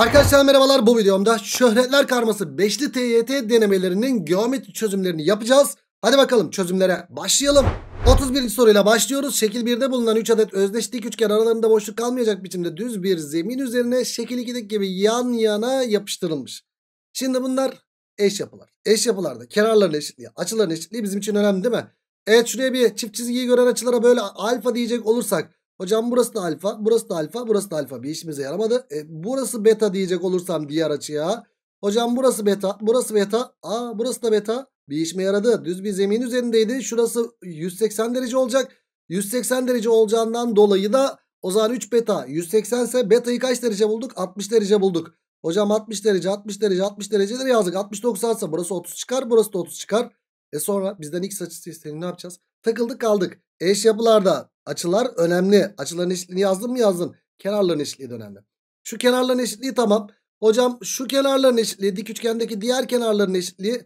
Arkadaşlar merhabalar bu videomda şöhretler karması 5'li TYT denemelerinin geometri çözümlerini yapacağız. Hadi bakalım çözümlere başlayalım. 31. soruyla başlıyoruz. Şekil 1'de bulunan 3 adet özdeş dik üçgen aralarında boşluk kalmayacak biçimde düz bir zemin üzerine şekil 2'deki gibi yan yana yapıştırılmış. Şimdi bunlar eş yapılar. Eş yapılarda kenarların eşitliği, açıların eşitliği bizim için önemli değil mi? Evet şuraya bir çift çizgiyi gören açılara böyle alfa diyecek olursak Hocam burası da alfa, burası da alfa, burası da alfa. Bir işimize yaramadı. E, burası beta diyecek olursam diğer açıya. Hocam burası beta, burası beta. Aa burası da beta. Bir işime yaradı. Düz bir zemin üzerindeydi. Şurası 180 derece olacak. 180 derece olacağından dolayı da o zaman 3 beta 180 ise betayı kaç derece bulduk? 60 derece bulduk. Hocam 60 derece 60 derece 60 dereceleri yazdık. 60 90 ise burası 30 çıkar burası da 30 çıkar. E sonra bizden x açısı istediğini ne yapacağız? Takıldık kaldık. Eş yapılarda Açılar önemli. Açıların eşitliğini yazdım mı yazdım. Kenarların eşitliği de önemli. Şu kenarların eşitliği tamam. Hocam şu kenarların eşitliği dik üçgendeki diğer kenarların eşitliği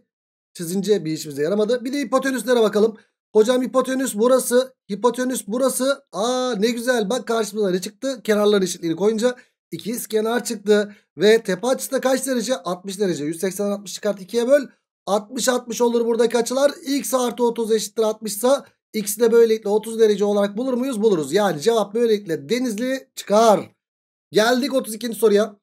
çizince bir işimize yaramadı. Bir de hipotenüslere bakalım. Hocam hipotenüs burası. Hipotenüs burası. Aa ne güzel bak karşımıza ne çıktı? Kenarların eşitliğini koyunca ikiz kenar çıktı. Ve tepe açısı da kaç derece? 60 derece. 180 60 çıkart 2'ye böl. 60 60 olur buradaki açılar. X artı 30 eşittir 60 ise X de böylelikle 30 derece olarak bulur muyuz? Buluruz. Yani cevap böylelikle denizli çıkar. Geldik 32. soruya.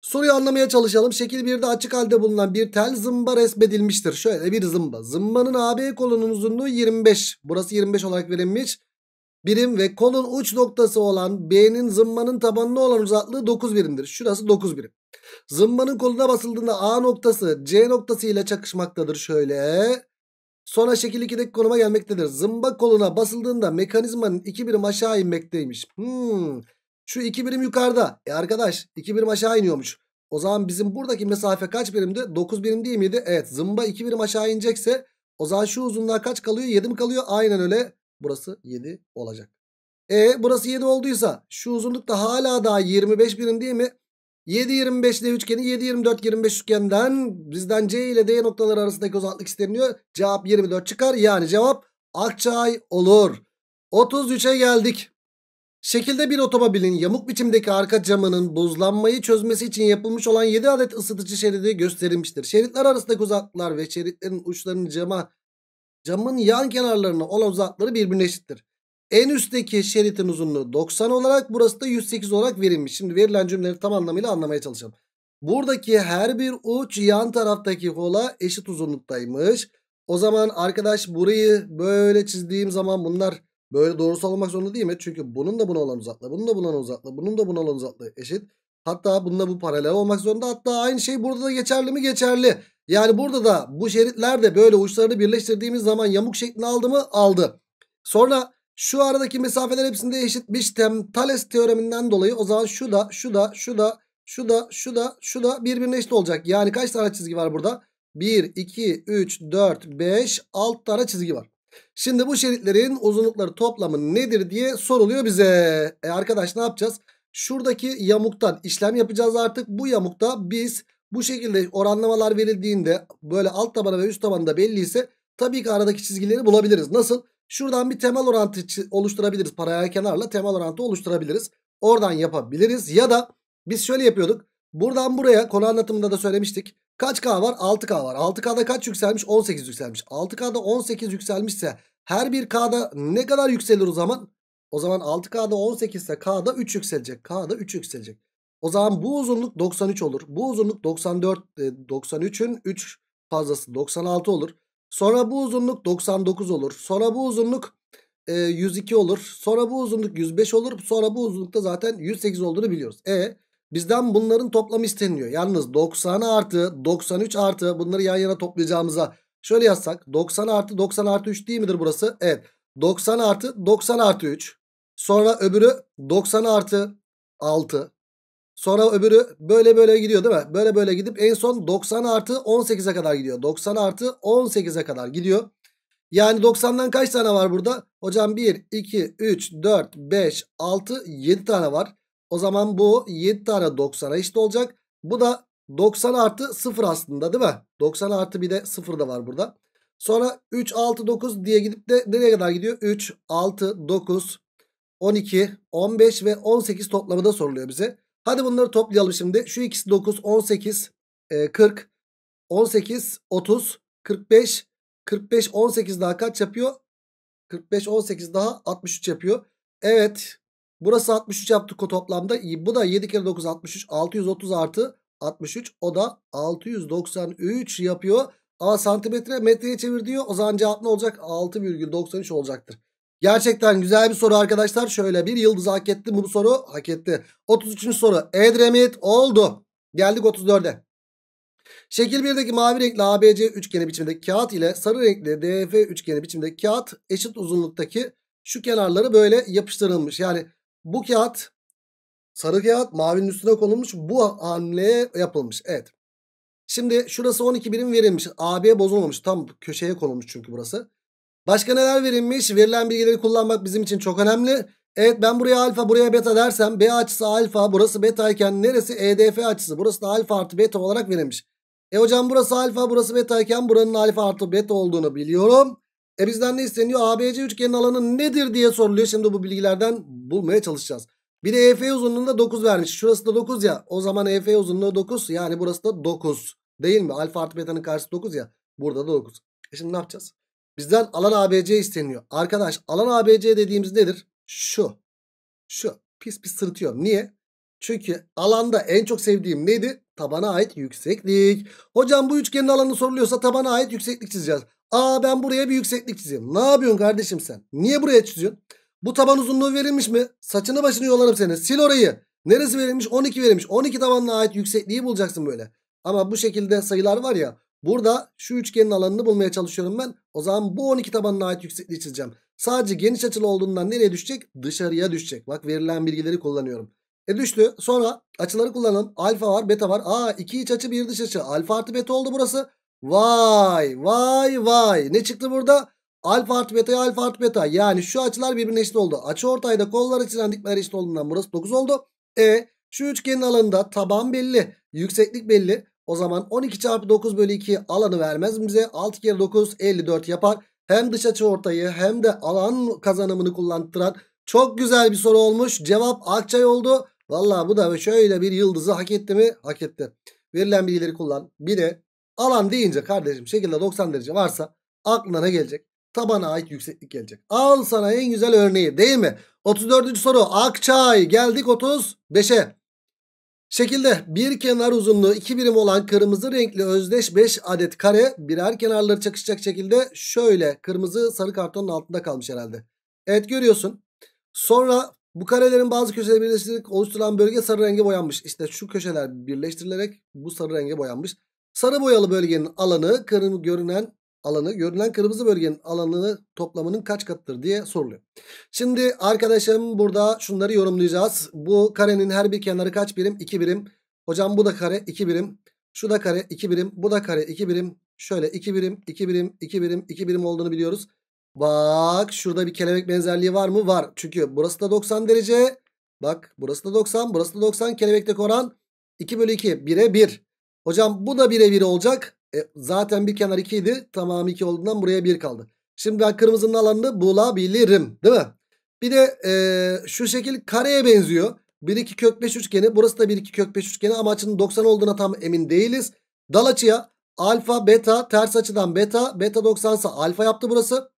Soruyu anlamaya çalışalım. Şekil 1'de açık halde bulunan bir tel zımba resmedilmiştir. Şöyle bir zımba. Zımbanın AB kolunun uzunluğu 25. Burası 25 olarak verilmiş. Birim ve kolun uç noktası olan B'nin zımbanın tabanına olan uzaklığı 9 birimdir. Şurası 9 birim. Zımbanın koluna basıldığında A noktası C noktası ile çakışmaktadır. Şöyle Sonra şekil 2'deki konuma gelmektedir. Zımba koluna basıldığında mekanizmanın 2 birim aşağı inmekteymiş. Hmm. Şu 2 birim yukarıda. E arkadaş 2 birim aşağı iniyormuş. O zaman bizim buradaki mesafe kaç birimdi? 9 birim değil miydi? Evet zımba 2 birim aşağı inecekse o zaman şu uzunluğa kaç kalıyor? 7 mi kalıyor? Aynen öyle. Burası 7 olacak. E burası 7 olduysa şu uzunluk da hala daha 25 birim değil mi? 7.25 dev üçgeni 7.24 25 üçgenden bizden C ile D noktaları arasındaki uzaklık isteniyor. Cevap 24 çıkar. Yani cevap Akçay olur. 33'e geldik. Şekilde bir otomobilin yamuk biçimdeki arka camının buzlanmayı çözmesi için yapılmış olan 7 adet ısıtıcı şeridi gösterilmiştir. Şeritler arasındaki uzaklıklar ve şeritlerin uçlarının cama camın yan kenarlarına olan uzaklıkları birbirine eşittir. En üstteki şeritin uzunluğu 90 olarak burası da 108 olarak verilmiş. Şimdi verilen cümleleri tam anlamıyla anlamaya çalışalım. Buradaki her bir uç yan taraftaki hola eşit uzunluktaymış. O zaman arkadaş burayı böyle çizdiğim zaman bunlar böyle doğrusal olmak zorunda değil mi? Çünkü bunun da buna olan uzaklığı, bunun da buna olan uzaklığı, bunun da buna olan uzaklığı eşit. Hatta bununla bu paralel olmak zorunda. Hatta aynı şey burada da geçerli mi? Geçerli. Yani burada da bu şeritler de böyle uçlarını birleştirdiğimiz zaman yamuk şeklini aldı mı? Aldı. Sonra şu aradaki mesafeler hepsinde eşitmiş. Tem, Thales teoreminden dolayı o zaman şu da şu da şu da şu da şu da şu da birbirine eşit olacak. Yani kaç tane çizgi var burada? 1, 2, 3, 4, 5, 6 tane çizgi var. Şimdi bu şeritlerin uzunlukları toplamı nedir diye soruluyor bize. E arkadaş ne yapacağız? Şuradaki yamuktan işlem yapacağız artık. Bu yamukta biz bu şekilde oranlamalar verildiğinde böyle alt tabanı ve üst tabanı da belli ise tabii ki aradaki çizgileri bulabiliriz. Nasıl? Şuradan bir temel orantı oluşturabiliriz. Paralel kenarla temel orantı oluşturabiliriz. Oradan yapabiliriz. Ya da biz şöyle yapıyorduk. Buradan buraya konu anlatımında da söylemiştik. Kaç K var? 6K var. 6K'da kaç yükselmiş? 18 yükselmiş. 6K'da 18 yükselmişse her bir K'da ne kadar yükselir o zaman? O zaman 6K'da 18 ise K'da 3 yükselecek. K'da 3 yükselecek. O zaman bu uzunluk 93 olur. Bu uzunluk 94, 93'ün 3 fazlası 96 olur. Sonra bu uzunluk 99 olur. Sonra bu uzunluk e, 102 olur. Sonra bu uzunluk 105 olur. Sonra bu uzunlukta zaten 108 olduğunu biliyoruz. E bizden bunların toplamı isteniyor. Yalnız 90 artı 93 artı bunları yan yana toplayacağımıza şöyle yazsak 90 artı 90 artı 3 değil midir burası? Evet 90 artı 90 artı 3. Sonra öbürü 90 artı 6. Sonra öbürü böyle böyle gidiyor değil mi? Böyle böyle gidip en son 90 artı 18'e kadar gidiyor. 90 artı 18'e kadar gidiyor. Yani 90'dan kaç tane var burada? Hocam 1, 2, 3, 4, 5, 6, 7 tane var. O zaman bu 7 tane 90'a eşit olacak. Bu da 90 artı 0 aslında değil mi? 90 artı bir de 0 da var burada. Sonra 3, 6, 9 diye gidip de nereye kadar gidiyor? 3, 6, 9, 12, 15 ve 18 toplamı da soruluyor bize. Hadi bunları toplayalım şimdi. Şu ikisi 9, 18, 40, 18, 30, 45, 45, 18 daha kaç yapıyor? 45, 18 daha 63 yapıyor. Evet. Burası 63 yaptı toplamda. Bu da 7 kere 9 63. 630 artı 63. O da 693 yapıyor. Ama santimetre metreye çevir diyor. O zaman cevap ne olacak? 6,93 olacaktır. Gerçekten güzel bir soru arkadaşlar. Şöyle bir yıldız hak etti mi bu soru? Hak etti. 33. soru. Edremit oldu. Geldik 34'e. Şekil 1'deki mavi renkli ABC üçgeni biçimindeki kağıt ile sarı renkli DF üçgeni biçimindeki kağıt eşit uzunluktaki şu kenarları böyle yapıştırılmış. Yani bu kağıt sarı kağıt mavinin üstüne konulmuş. Bu hamle yapılmış. Evet. Şimdi şurası 12 birim verilmiş. AB bozulmamış. Tam köşeye konulmuş çünkü burası. Başka neler verilmiş? Verilen bilgileri kullanmak bizim için çok önemli. Evet ben buraya alfa buraya beta dersem B açısı alfa burası beta iken neresi EDF açısı burası da alfa artı beta olarak verilmiş. E hocam burası alfa burası beta iken buranın alfa artı beta olduğunu biliyorum. E bizden ne isteniyor? ABC üçgenin alanı nedir diye soruluyor. Şimdi bu bilgilerden bulmaya çalışacağız. Bir de EF uzunluğunda 9 vermiş. Şurası da 9 ya. O zaman EF uzunluğu 9 yani burası da 9. Değil mi? Alfa artı beta'nın karşısı 9 ya. Burada da 9. E şimdi ne yapacağız? Bizden alan ABC isteniyor. Arkadaş alan ABC dediğimiz nedir? Şu. Şu. Pis pis sırıtıyorum. Niye? Çünkü alanda en çok sevdiğim neydi? Tabana ait yükseklik. Hocam bu üçgenin alanı soruluyorsa tabana ait yükseklik çizeceğiz. Aa ben buraya bir yükseklik çizeyim. Ne yapıyorsun kardeşim sen? Niye buraya çiziyorsun? Bu taban uzunluğu verilmiş mi? Saçını başını yolarım seni. Sil orayı. Neresi verilmiş? 12 verilmiş. 12 tabanına ait yüksekliği bulacaksın böyle. Ama bu şekilde sayılar var ya. Burada şu üçgenin alanını bulmaya çalışıyorum ben. O zaman bu 12 tabanına ait yüksekliği çizeceğim. Sadece geniş açılı olduğundan nereye düşecek? Dışarıya düşecek. Bak verilen bilgileri kullanıyorum. E düştü. Sonra açıları kullanalım. Alfa var, beta var. Aa iki iç açı, bir dış açı. Alfa artı beta oldu burası. Vay, vay, vay. Ne çıktı burada? Alfa artı beta, alfa artı beta. Yani şu açılar birbirine eşit oldu. Açı ortayda kollar içinden dikmeler eşit olduğundan burası 9 oldu. E şu üçgenin alanında taban belli. Yükseklik belli. O zaman 12 çarpı 9 bölü 2 alanı vermez bize. 6 kere 9 54 yapar. Hem dış açı ortayı hem de alan kazanımını kullandıran çok güzel bir soru olmuş. Cevap Akçay oldu. Valla bu da şöyle bir yıldızı hak etti mi? Hak etti. Verilen bilgileri kullan. Bir de alan deyince kardeşim şekilde 90 derece varsa aklına ne gelecek? Tabana ait yükseklik gelecek. Al sana en güzel örneği değil mi? 34. soru Akçay. Geldik 35'e. Şekilde bir kenar uzunluğu 2 birim olan kırmızı renkli özdeş 5 adet kare birer kenarları çakışacak şekilde şöyle kırmızı sarı kartonun altında kalmış herhalde. Evet görüyorsun. Sonra bu karelerin bazı köşeleri birleştirerek oluşturulan bölge sarı renge boyanmış. İşte şu köşeler birleştirilerek bu sarı renge boyanmış. Sarı boyalı bölgenin alanı kırmızı görünen alanı görünen kırmızı bölgenin alanını toplamının kaç katıdır diye soruluyor. Şimdi arkadaşım burada şunları yorumlayacağız. Bu karenin her bir kenarı kaç birim? 2 birim. Hocam bu da kare 2 birim. Şu da kare 2 birim. Bu da kare 2 birim. Şöyle 2 birim, 2 birim, 2 birim, 2 birim olduğunu biliyoruz. Bak şurada bir kelebek benzerliği var mı? Var. Çünkü burası da 90 derece. Bak burası da 90, burası da 90. Kelebekte oran 2 bölü 2. 1'e 1. Hocam bu da 1'e 1 olacak. E, zaten bir kenar 2 idi. Tamamı 2 olduğundan buraya 1 kaldı. Şimdi ben kırmızının alanını bulabilirim. Değil mi? Bir de e, şu şekil kareye benziyor. 1 2 kök 5 üçgeni. Burası da 1 2 kök 5 üçgeni ama açının 90 olduğuna tam emin değiliz. Dal açıya alfa beta ters açıdan beta beta 90 ise alfa yaptı burası.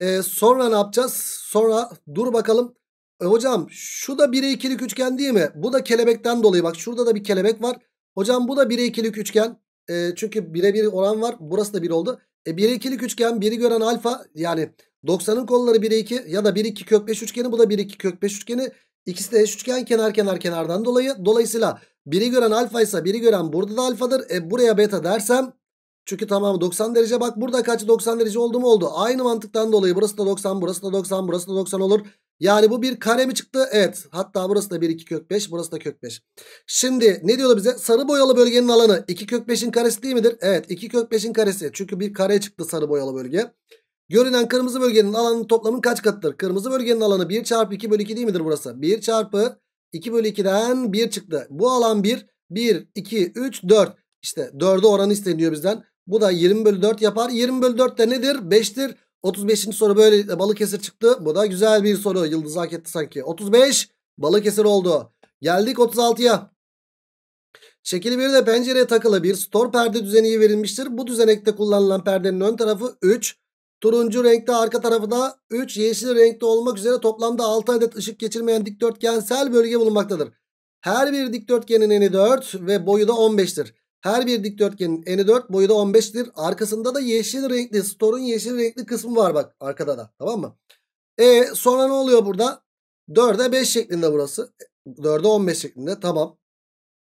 E, sonra ne yapacağız? Sonra dur bakalım. E, hocam şu da 1'e 2'lik üçgen değil mi? Bu da kelebekten dolayı bak şurada da bir kelebek var. Hocam bu da 1'e 2'lik üçgen. E, çünkü bire bir oran var. Burası da bir oldu. E 1'e 2'lik üçgen 1'i gören alfa yani 90'ın kolları 1'e 2 ya da 1 2 kök 5 üçgeni bu da 1 2 kök 5 üçgeni. İkisi de eş üçgen kenar kenar kenardan dolayı. Dolayısıyla 1'i gören alfa ise 1'i gören burada da alfadır. E buraya beta dersem çünkü tamamı 90 derece bak burada kaç 90 derece oldu mu oldu. Aynı mantıktan dolayı burası da 90 burası da 90 burası da 90 olur. Yani bu bir kare mi çıktı? Evet. Hatta burası da 1 2 kök 5 burası da kök 5. Şimdi ne diyordu bize? Sarı boyalı bölgenin alanı 2 kök 5'in karesi değil midir? Evet 2 kök 5'in karesi. Çünkü bir kare çıktı sarı boyalı bölge. Görünen kırmızı bölgenin alanının toplamın kaç katıdır? Kırmızı bölgenin alanı 1 çarpı 2 bölü 2 değil midir burası? 1 çarpı 2 bölü 2'den 1 çıktı. Bu alan 1. 1, 2, 3, 4. İşte 4'e oranı isteniyor bizden. Bu da 20 bölü 4 yapar. 20 bölü 4 de nedir? 5'tir. 35. soru böyle Balıkesir çıktı. Bu da güzel bir soru. Yıldız hak etti sanki. 35 Balıkesir oldu. Geldik 36'ya. Şekil 1'de pencereye takılı bir stor perde düzeni verilmiştir. Bu düzenekte kullanılan perdenin ön tarafı 3. Turuncu renkte arka tarafı da 3 yeşil renkte olmak üzere toplamda 6 adet ışık geçirmeyen dikdörtgensel bölge bulunmaktadır. Her bir dikdörtgenin eni 4 ve boyu da 15'tir. Her bir dikdörtgenin eni 4 boyu da 15'tir. Arkasında da yeşil renkli storun yeşil renkli kısmı var bak arkada da tamam mı? E sonra ne oluyor burada? 4'e 5 şeklinde burası. 4'e 15 şeklinde tamam.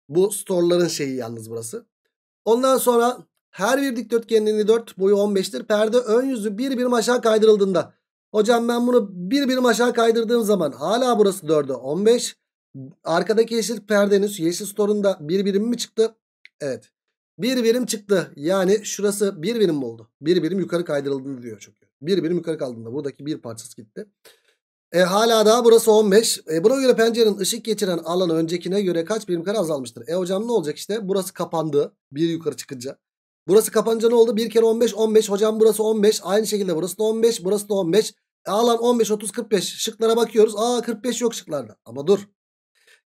Bu storların şeyi yalnız burası. Ondan sonra her bir dikdörtgenin eni 4 boyu 15'tir. Perde ön yüzü bir birim aşağı kaydırıldığında. Hocam ben bunu bir birim aşağı kaydırdığım zaman hala burası 4'e 15. Arkadaki yeşil perdenin yeşil storun da bir birim mi çıktı? Evet. Bir birim çıktı. Yani şurası bir birim mi oldu? Bir birim yukarı kaydırıldığını diyor çünkü. Bir birim yukarı kaldığında buradaki bir parçası gitti. E, hala daha burası 15. E, buna göre pencerenin ışık geçiren alan öncekine göre kaç birim kare azalmıştır? E hocam ne olacak işte? Burası kapandı. Bir yukarı çıkınca. Burası kapanınca ne oldu? bir kere 15 15. Hocam burası 15. Aynı şekilde burası da 15. Burası da 15. E, alan 15 30 45. Şıklara bakıyoruz. Aa 45 yok şıklarda. Ama dur.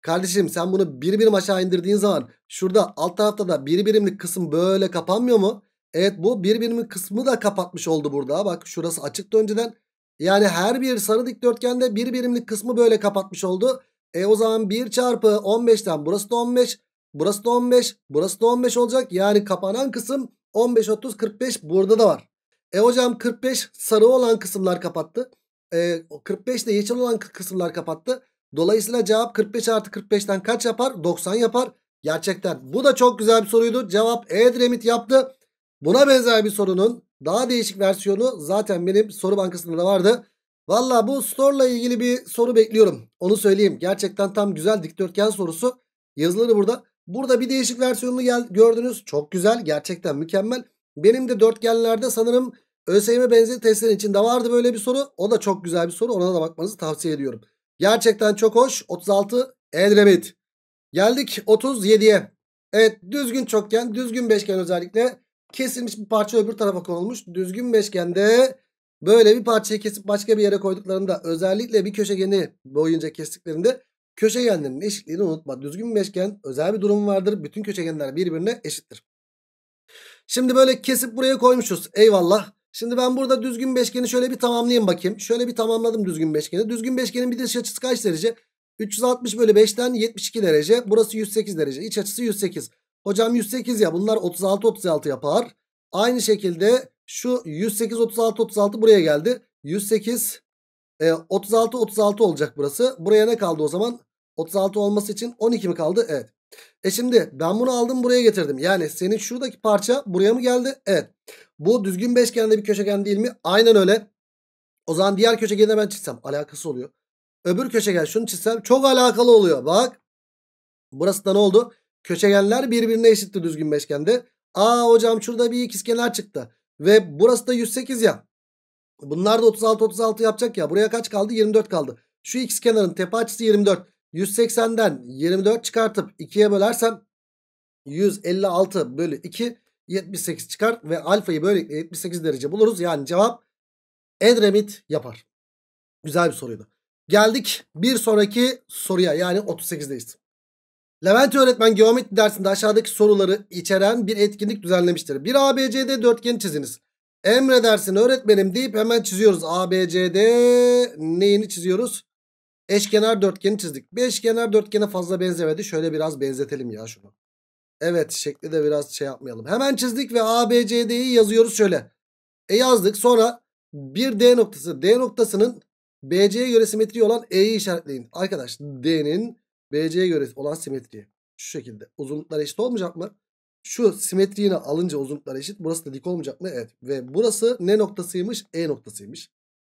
Kardeşim sen bunu bir birim aşağı indirdiğin zaman şurada alt tarafta da bir birimlik kısım böyle kapanmıyor mu? Evet bu bir birimlik kısmı da kapatmış oldu burada. Bak şurası açıktı önceden. Yani her bir sarı dikdörtgende bir birimlik kısmı böyle kapatmış oldu. E o zaman 1 çarpı 15'ten burası da 15. Burası da 15. Burası da 15 olacak. Yani kapanan kısım 15, 30, 45 burada da var. E hocam 45 sarı olan kısımlar kapattı. E, 45 de yeşil olan kısımlar kapattı. Dolayısıyla cevap 45 artı 45'ten kaç yapar? 90 yapar. Gerçekten bu da çok güzel bir soruydu. Cevap Edremit yaptı. Buna benzer bir sorunun daha değişik versiyonu zaten benim soru bankasında da vardı. Valla bu store'la ilgili bir soru bekliyorum. Onu söyleyeyim. Gerçekten tam güzel dikdörtgen sorusu. Yazıları burada. Burada bir değişik versiyonunu gel gördünüz. Çok güzel. Gerçekten mükemmel. Benim de dörtgenlerde sanırım ÖSYM benzeri testlerin içinde vardı böyle bir soru. O da çok güzel bir soru. Ona da bakmanızı tavsiye ediyorum. Gerçekten çok hoş. 36 Edremit. Geldik 37'ye. Evet düzgün çokgen, düzgün beşgen özellikle kesilmiş bir parça öbür tarafa konulmuş. Düzgün beşgende böyle bir parçayı kesip başka bir yere koyduklarında özellikle bir köşegeni boyunca kestiklerinde köşegenlerin eşitliğini unutma. Düzgün beşgen özel bir durum vardır. Bütün köşegenler birbirine eşittir. Şimdi böyle kesip buraya koymuşuz. Eyvallah. Şimdi ben burada düzgün beşgeni şöyle bir tamamlayayım bakayım. Şöyle bir tamamladım düzgün beşgeni. Düzgün beşgenin bir dış açısı kaç derece? 360 bölü 5'ten 72 derece. Burası 108 derece. İç açısı 108. Hocam 108 ya bunlar 36 36 yapar. Aynı şekilde şu 108 36 36 buraya geldi. 108 e, 36 36 olacak burası. Buraya ne kaldı o zaman? 36 olması için 12 mi kaldı? Evet. E şimdi ben bunu aldım buraya getirdim. Yani senin şuradaki parça buraya mı geldi? Evet. Bu düzgün beşgende bir köşegen değil mi? Aynen öyle. O zaman diğer köşegeni ben çizsem alakası oluyor. Öbür köşegen şunu çizsem çok alakalı oluyor. Bak. Burası da ne oldu? Köşegenler birbirine eşitti düzgün beşgende. Aa hocam şurada bir ikizkenar çıktı. Ve burası da 108 ya. Bunlar da 36 36 yapacak ya. Buraya kaç kaldı? 24 kaldı. Şu x kenarın tepe açısı 24. 180'den 24 çıkartıp 2'ye bölersem 156 bölü 2 78 çıkar ve alfayı böylelikle 78 derece buluruz. Yani cevap Edremit yapar. Güzel bir soruydu. Geldik bir sonraki soruya yani 38'deyiz. Levent öğretmen geometri dersinde aşağıdaki soruları içeren bir etkinlik düzenlemiştir. Bir ABCD dörtgeni çiziniz. Emredersin öğretmenim deyip hemen çiziyoruz. ABCD neyini çiziyoruz? Eşkenar dörtgeni çizdik. Bir eşkenar dörtgene fazla benzemedi. Şöyle biraz benzetelim ya şunu. Evet şekli de biraz şey yapmayalım. Hemen çizdik ve ABCD'yi yazıyoruz şöyle. E yazdık sonra bir D noktası. D noktasının BC'ye göre simetri olan E'yi işaretleyin. Arkadaş D'nin BC'ye göre olan simetriyi. Şu şekilde uzunluklar eşit olmayacak mı? Şu simetriğini alınca uzunluklar eşit. Burası da dik olmayacak mı? Evet. Ve burası ne noktasıymış? E noktasıymış.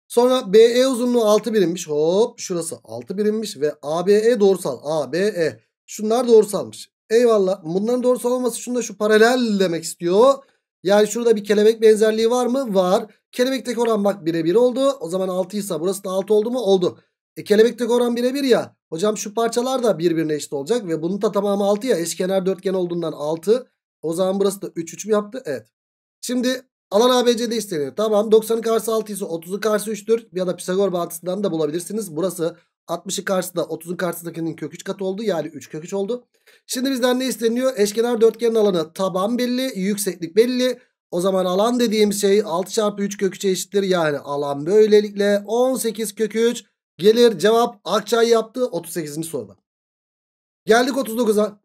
Sonra BE uzunluğu 6 birimmiş. Hop şurası 6 birimmiş ve ABE doğrusal. ABE. Şunlar doğrusalmış. Eyvallah. Bunların doğrusal olması şunda şu paralel demek istiyor. Yani şurada bir kelebek benzerliği var mı? Var. Kelebekteki oran bak birebir oldu. O zaman 6 ise burası da 6 oldu mu? Oldu. E kelebekteki oran birebir ya. Hocam şu parçalar da birbirine eşit olacak ve bunun da tamamı 6 ya. Eşkenar dörtgen olduğundan 6. O zaman burası da 3 3 mü yaptı? Evet. Şimdi Alan ABC'de isteniyor. Tamam 90'ın karşısı 6 ise 30'un karşısı 3'tür. Ya da Pisagor bağıntısından da bulabilirsiniz. Burası 60'ın karşısı da 30'un karşısındakinin kök 3 katı oldu. Yani 3 kök 3 oldu. Şimdi bizden ne isteniyor? Eşkenar dörtgenin alanı taban belli. Yükseklik belli. O zaman alan dediğim şey 6 çarpı 3 kök 3'e eşittir. Yani alan böylelikle 18 kök 3 gelir. Cevap Akçay yaptı 38. soruda. Geldik 39'a.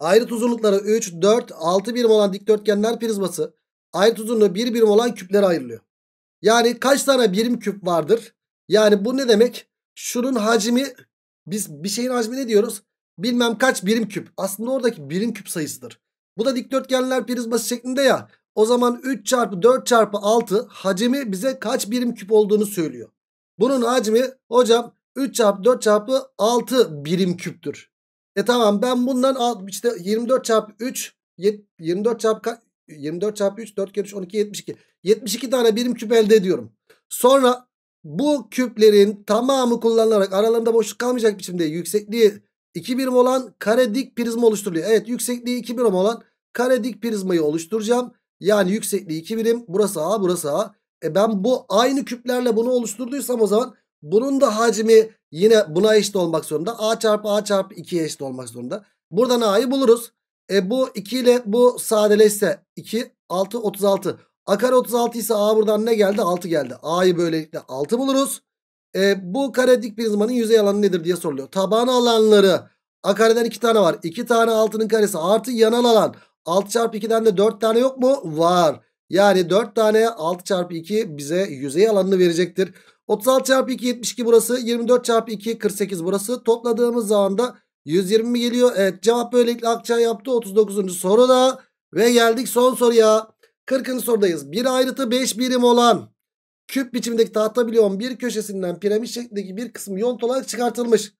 Ayrıt uzunlukları 3, 4, 6 birim olan dikdörtgenler prizması Aynı uzunluğu bir birim olan küplere ayrılıyor. Yani kaç tane birim küp vardır? Yani bu ne demek? Şunun hacmi biz bir şeyin hacmi ne diyoruz? Bilmem kaç birim küp. Aslında oradaki birim küp sayısıdır. Bu da dikdörtgenler prizması şeklinde ya. O zaman 3 çarpı 4 çarpı 6 hacmi bize kaç birim küp olduğunu söylüyor. Bunun hacmi hocam 3 çarpı 4 çarpı 6 birim küptür. E tamam ben bundan işte 24 çarpı 3 24 çarpı 24 çarpı 3 4 kere 3 12 72. 72 tane birim küp elde ediyorum. Sonra bu küplerin tamamı kullanılarak aralarında boşluk kalmayacak biçimde yüksekliği 2 birim olan kare dik prizma oluşturuluyor. Evet yüksekliği 2 birim olan kare dik prizmayı oluşturacağım. Yani yüksekliği 2 birim burası A burası A. E ben bu aynı küplerle bunu oluşturduysam o zaman bunun da hacmi yine buna eşit olmak zorunda. A çarpı A çarpı 2'ye eşit olmak zorunda. Buradan A'yı buluruz. E bu 2 ile bu sadeleşse 2 6 36. A kare 36 ise A buradan ne geldi? 6 geldi. A'yı böylelikle 6 buluruz. E, bu kare dik prizmanın yüzey alanı nedir diye soruluyor. Taban alanları A kareden 2 tane var. 2 tane 6'nın karesi artı yanal alan. 6 çarpı 2'den de 4 tane yok mu? Var. Yani 4 tane 6 çarpı 2 bize yüzey alanını verecektir. 36 çarpı 2 72 burası. 24 çarpı 2 48 burası. Topladığımız zaman da 120 mi geliyor? Evet cevap böylelikle Akça yaptı 39. soruda. Ve geldik son soruya. 40. sorudayız. Bir ayrıtı 5 birim olan küp biçimindeki tahta biliyorum bir köşesinden piramit şeklindeki bir kısmı yont olarak çıkartılmış.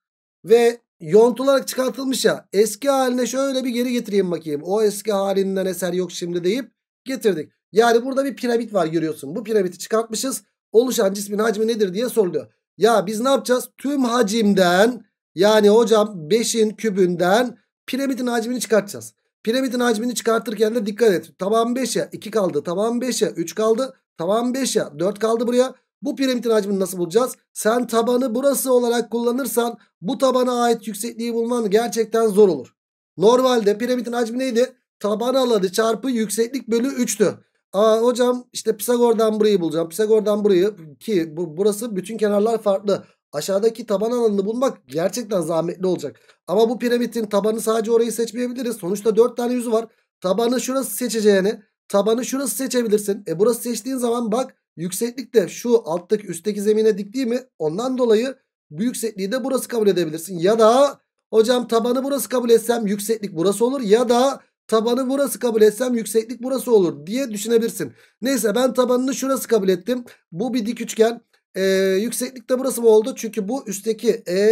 Ve yont olarak çıkartılmış ya eski haline şöyle bir geri getireyim bakayım. O eski halinden eser yok şimdi deyip getirdik. Yani burada bir piramit var görüyorsun. Bu piramiti çıkartmışız. Oluşan cismin hacmi nedir diye soruluyor. Ya biz ne yapacağız? Tüm hacimden yani hocam 5'in kübünden piramidin hacmini çıkartacağız. Piramidin hacmini çıkartırken de dikkat et. Taban 5 ya 2 kaldı. Taban 5 ya 3 kaldı. Taban 5 ya 4 kaldı buraya. Bu piramidin hacmini nasıl bulacağız? Sen tabanı burası olarak kullanırsan bu tabana ait yüksekliği bulman gerçekten zor olur. Normalde piramidin hacmi neydi? Taban alanı çarpı yükseklik bölü 3'tü. Aa, hocam işte Pisagor'dan burayı bulacağım. Pisagor'dan burayı ki bu, burası bütün kenarlar farklı. Aşağıdaki taban alanını bulmak gerçekten zahmetli olacak. Ama bu piramidin tabanı sadece orayı seçmeyebiliriz. Sonuçta 4 tane yüzü var. Tabanı şurası seçeceğine, tabanı şurası seçebilirsin. E burası seçtiğin zaman bak yükseklik de şu alttaki üstteki zemine dik değil mi? Ondan dolayı bu yüksekliği de burası kabul edebilirsin. Ya da hocam tabanı burası kabul etsem yükseklik burası olur. Ya da tabanı burası kabul etsem yükseklik burası olur diye düşünebilirsin. Neyse ben tabanını şurası kabul ettim. Bu bir dik üçgen. E, ee, de burası mı oldu? Çünkü bu üstteki E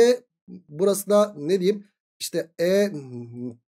burası da ne diyeyim? İşte E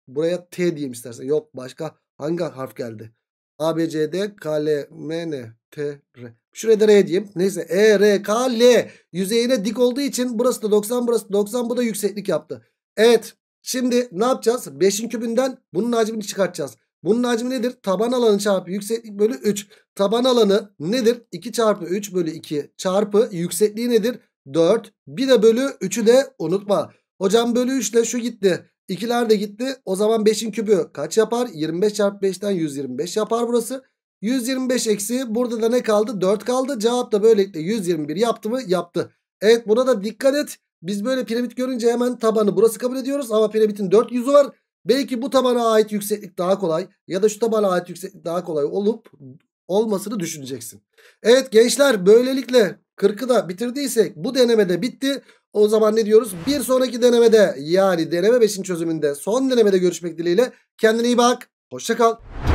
buraya T diyeyim istersen. Yok başka hangi harf geldi? A, B, C, D, K, L, M, N, T, R. Şuraya da R diyeyim. Neyse E, R, K, L. Yüzeyine dik olduğu için burası da 90, burası da 90. Bu da yükseklik yaptı. Evet. Şimdi ne yapacağız? 5'in kübünden bunun hacmini çıkartacağız. Bunun hacmi nedir? Taban alanı çarpı yükseklik bölü 3. Taban alanı nedir? 2 çarpı 3 bölü 2 çarpı yüksekliği nedir? 4. Bir de bölü 3'ü de unutma. Hocam bölü 3 ile şu gitti. İkiler de gitti. O zaman 5'in kübü kaç yapar? 25 çarpı 5'ten 125 yapar burası. 125 eksi burada da ne kaldı? 4 kaldı. Cevap da böylelikle 121 yaptı mı? Yaptı. Evet buna da dikkat et. Biz böyle piramit görünce hemen tabanı burası kabul ediyoruz. Ama piramitin 4 yüzü var. Belki bu tabana ait yükseklik daha kolay ya da şu tabana ait yükseklik daha kolay olup olmasını düşüneceksin. Evet gençler böylelikle 40'ı da bitirdiysek bu denemede bitti. O zaman ne diyoruz? Bir sonraki denemede yani deneme 5'in çözümünde son denemede görüşmek dileğiyle. Kendine iyi bak. Hoşçakal.